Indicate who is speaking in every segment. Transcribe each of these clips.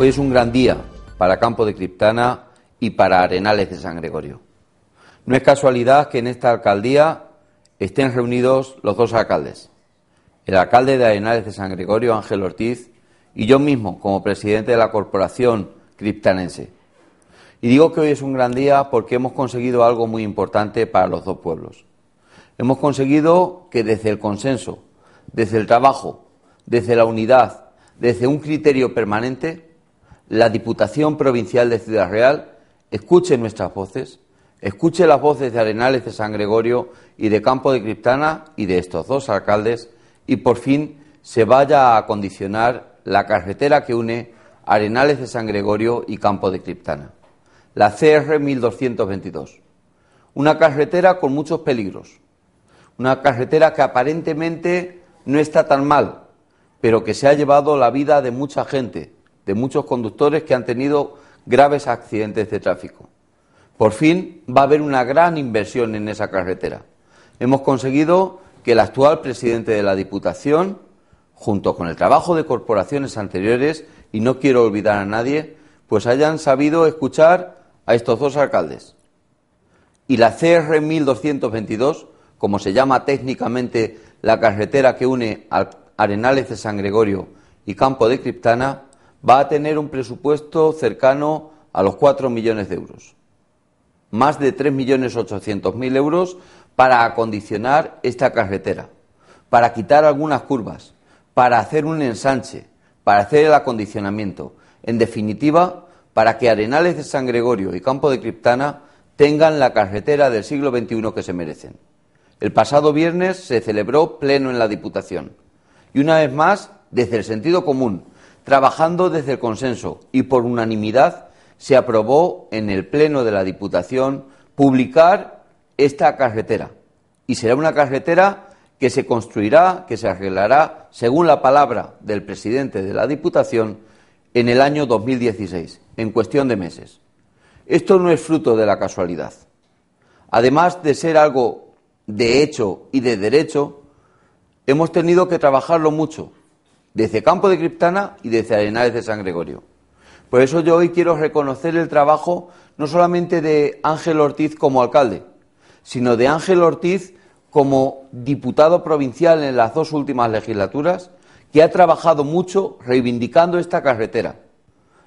Speaker 1: Hoy es un gran día para Campo de Criptana y para Arenales de San Gregorio. No es casualidad que en esta alcaldía estén reunidos los dos alcaldes, el alcalde de Arenales de San Gregorio, Ángel Ortiz, y yo mismo como presidente de la corporación criptanense. Y digo que hoy es un gran día porque hemos conseguido algo muy importante para los dos pueblos. Hemos conseguido que desde el consenso, desde el trabajo, desde la unidad, desde un criterio permanente, la Diputación Provincial de Ciudad Real escuche nuestras voces, escuche las voces de Arenales de San Gregorio y de Campo de Criptana y de estos dos alcaldes y por fin se vaya a acondicionar la carretera que une Arenales de San Gregorio y Campo de Criptana, la CR 1222. Una carretera con muchos peligros, una carretera que aparentemente no está tan mal, pero que se ha llevado la vida de mucha gente de muchos conductores que han tenido graves accidentes de tráfico. Por fin va a haber una gran inversión en esa carretera. Hemos conseguido que el actual presidente de la Diputación, junto con el trabajo de corporaciones anteriores, y no quiero olvidar a nadie, pues hayan sabido escuchar a estos dos alcaldes. Y la CR 1222, como se llama técnicamente la carretera que une Arenales de San Gregorio y Campo de Criptana, va a tener un presupuesto cercano a los cuatro millones de euros, más de tres millones 3.800.000 euros para acondicionar esta carretera, para quitar algunas curvas, para hacer un ensanche, para hacer el acondicionamiento, en definitiva, para que Arenales de San Gregorio y Campo de Criptana tengan la carretera del siglo XXI que se merecen. El pasado viernes se celebró pleno en la Diputación y una vez más, desde el sentido común, trabajando desde el consenso y por unanimidad se aprobó en el Pleno de la Diputación publicar esta carretera. Y será una carretera que se construirá, que se arreglará, según la palabra del presidente de la Diputación, en el año 2016, en cuestión de meses. Esto no es fruto de la casualidad. Además de ser algo de hecho y de derecho, hemos tenido que trabajarlo mucho, desde Campo de Criptana y desde Arenales de San Gregorio. Por eso yo hoy quiero reconocer el trabajo no solamente de Ángel Ortiz como alcalde, sino de Ángel Ortiz como diputado provincial en las dos últimas legislaturas, que ha trabajado mucho reivindicando esta carretera.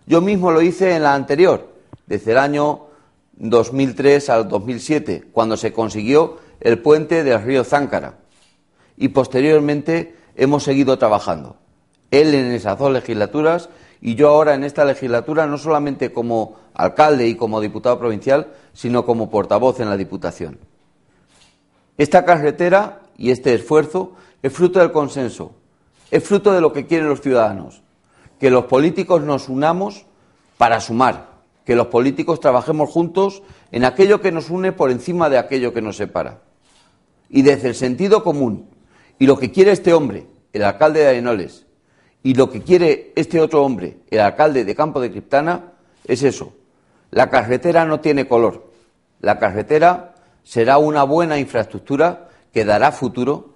Speaker 1: Yo mismo lo hice en la anterior, desde el año 2003 al 2007, cuando se consiguió el puente del río Záncara. Y posteriormente hemos seguido trabajando él en esas dos legislaturas y yo ahora en esta legislatura no solamente como alcalde y como diputado provincial, sino como portavoz en la Diputación. Esta carretera y este esfuerzo es fruto del consenso, es fruto de lo que quieren los ciudadanos, que los políticos nos unamos para sumar, que los políticos trabajemos juntos en aquello que nos une por encima de aquello que nos separa. Y desde el sentido común, y lo que quiere este hombre, el alcalde de Arenoles, y lo que quiere este otro hombre, el alcalde de Campo de Criptana, es eso. La carretera no tiene color. La carretera será una buena infraestructura que dará futuro,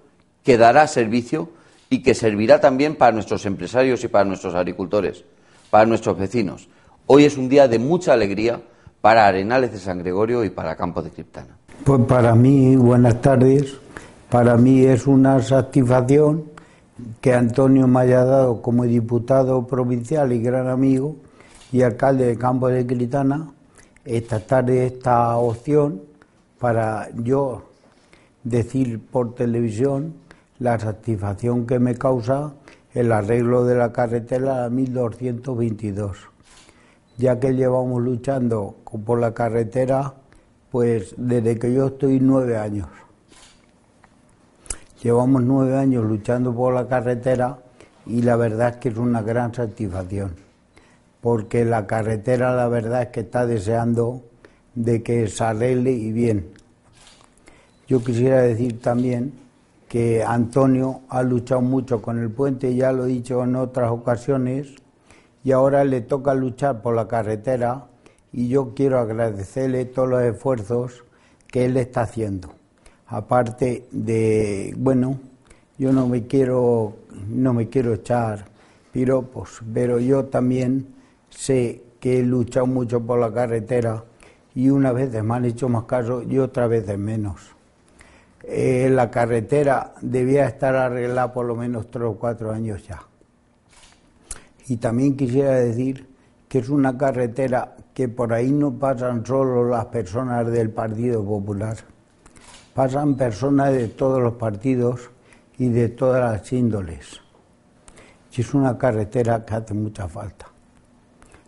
Speaker 1: que dará servicio y que servirá también para nuestros empresarios y para nuestros agricultores, para nuestros vecinos. Hoy es un día de mucha alegría para Arenales de San Gregorio y para Campo de Criptana.
Speaker 2: Pues para mí, buenas tardes. Para mí es una satisfacción que Antonio me haya dado como diputado provincial y gran amigo y alcalde de Campo de Gritana, esta tarde esta opción para yo decir por televisión la satisfacción que me causa el arreglo de la carretera 1222, ya que llevamos luchando por la carretera pues desde que yo estoy nueve años. Llevamos nueve años luchando por la carretera y la verdad es que es una gran satisfacción, porque la carretera la verdad es que está deseando de que se arregle y bien. Yo quisiera decir también que Antonio ha luchado mucho con el puente, ya lo he dicho en otras ocasiones, y ahora le toca luchar por la carretera y yo quiero agradecerle todos los esfuerzos que él está haciendo aparte de, bueno, yo no me quiero, no me quiero echar piropos, pero yo también sé que he luchado mucho por la carretera y una vez me han hecho más caso y otra vez de menos. Eh, la carretera debía estar arreglada por lo menos tres o cuatro años ya. Y también quisiera decir que es una carretera que por ahí no pasan solo las personas del Partido Popular pasan personas de todos los partidos y de todas las índoles. es una carretera que hace mucha falta.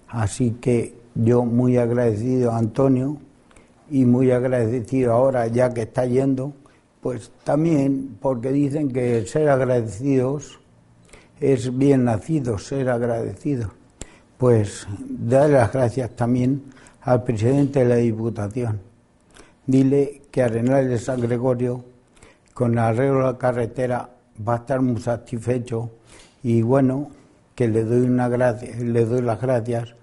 Speaker 2: Así que yo muy agradecido a Antonio y muy agradecido ahora ya que está yendo, pues también porque dicen que ser agradecidos es bien nacido, ser agradecido. Pues dar las gracias también al presidente de la Diputación. Dile que Arenal de San Gregorio, con arreglo a la carretera, va a estar muy satisfecho y bueno, que le doy, una le doy las gracias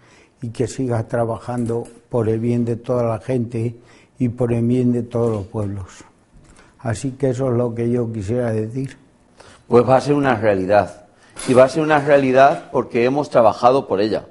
Speaker 2: y que siga trabajando por el bien de toda la gente y por el bien de todos los pueblos. Así que eso es lo que yo quisiera decir.
Speaker 1: Pues va a ser una realidad. Y va a ser una realidad porque hemos trabajado por ella.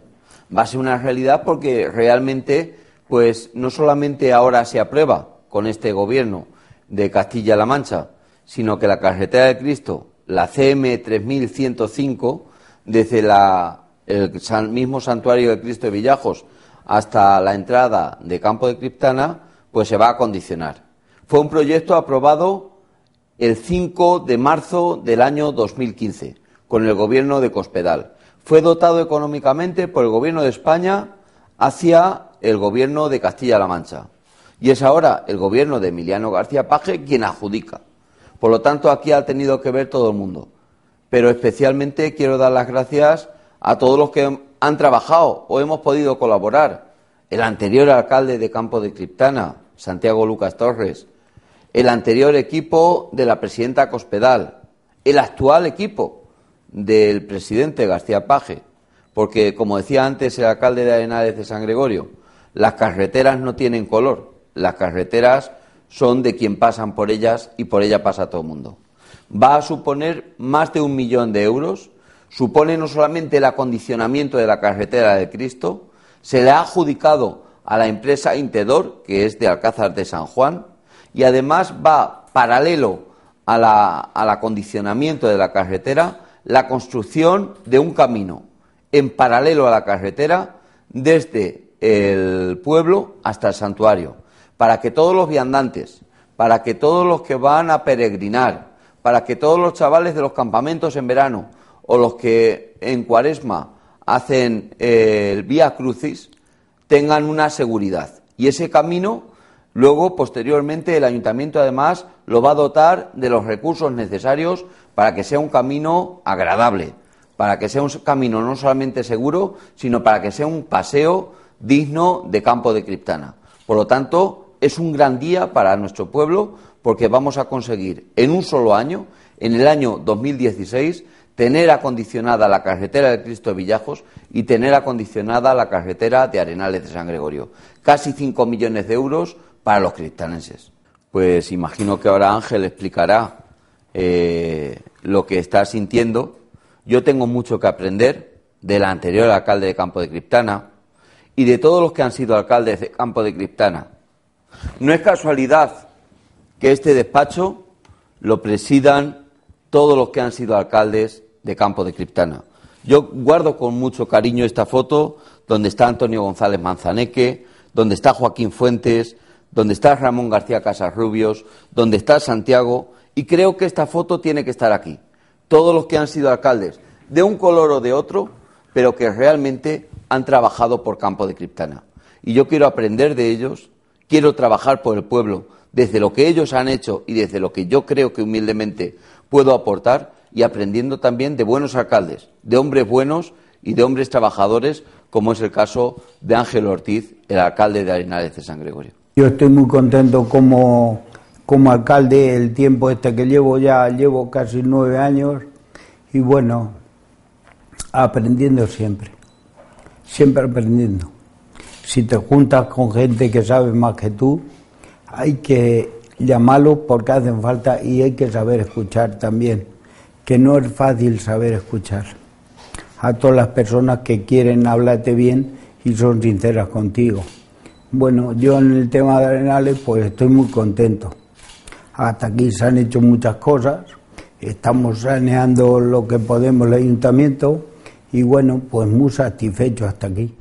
Speaker 1: Va a ser una realidad porque realmente, pues no solamente ahora se aprueba, con este gobierno de Castilla-La Mancha, sino que la carretera de Cristo, la CM 3105, desde el mismo santuario de Cristo de Villajos hasta la entrada de Campo de Criptana, pues se va a condicionar. Fue un proyecto aprobado el 5 de marzo del año 2015 con el gobierno de Cospedal. Fue dotado económicamente por el gobierno de España hacia el gobierno de Castilla-La Mancha. Y es ahora el gobierno de Emiliano García Paje quien adjudica. Por lo tanto, aquí ha tenido que ver todo el mundo. Pero especialmente quiero dar las gracias a todos los que han trabajado o hemos podido colaborar. El anterior alcalde de Campo de Criptana, Santiago Lucas Torres. El anterior equipo de la presidenta Cospedal. El actual equipo del presidente García Paje. Porque, como decía antes el alcalde de Arenales de San Gregorio, las carreteras no tienen color las carreteras son de quien pasan por ellas y por ella pasa todo el mundo. Va a suponer más de un millón de euros, supone no solamente el acondicionamiento de la carretera de Cristo, se le ha adjudicado a la empresa Intedor, que es de Alcázar de San Juan, y además va paralelo a la, al acondicionamiento de la carretera la construcción de un camino en paralelo a la carretera desde el pueblo hasta el santuario para que todos los viandantes, para que todos los que van a peregrinar, para que todos los chavales de los campamentos en verano o los que en cuaresma hacen eh, el vía crucis tengan una seguridad. Y ese camino, luego, posteriormente, el ayuntamiento además lo va a dotar de los recursos necesarios para que sea un camino agradable, para que sea un camino no solamente seguro, sino para que sea un paseo digno de campo de criptana. Por lo tanto, es un gran día para nuestro pueblo porque vamos a conseguir en un solo año, en el año 2016, tener acondicionada la carretera de Cristo Villajos y tener acondicionada la carretera de Arenales de San Gregorio. Casi 5 millones de euros para los cristanenses. Pues imagino que ahora Ángel explicará eh, lo que está sintiendo. Yo tengo mucho que aprender del anterior alcalde de Campo de Criptana y de todos los que han sido alcaldes de Campo de Criptana no es casualidad que este despacho lo presidan todos los que han sido alcaldes de Campo de Criptana. Yo guardo con mucho cariño esta foto donde está Antonio González Manzaneque, donde está Joaquín Fuentes, donde está Ramón García Rubios, donde está Santiago, y creo que esta foto tiene que estar aquí. Todos los que han sido alcaldes, de un color o de otro, pero que realmente han trabajado por Campo de Criptana. Y yo quiero aprender de ellos Quiero trabajar por el pueblo desde lo que ellos han hecho y desde lo que yo creo que humildemente puedo aportar y aprendiendo también de buenos alcaldes, de hombres buenos y de hombres trabajadores, como es el caso de Ángel Ortiz, el alcalde de Arenales de San Gregorio.
Speaker 2: Yo estoy muy contento como, como alcalde el tiempo este que llevo, ya llevo casi nueve años y bueno, aprendiendo siempre, siempre aprendiendo si te juntas con gente que sabe más que tú, hay que llamarlos porque hacen falta y hay que saber escuchar también, que no es fácil saber escuchar. A todas las personas que quieren hablarte bien y son sinceras contigo. Bueno, yo en el tema de Arenales pues estoy muy contento. Hasta aquí se han hecho muchas cosas, estamos saneando lo que podemos el ayuntamiento y bueno, pues muy satisfecho hasta aquí.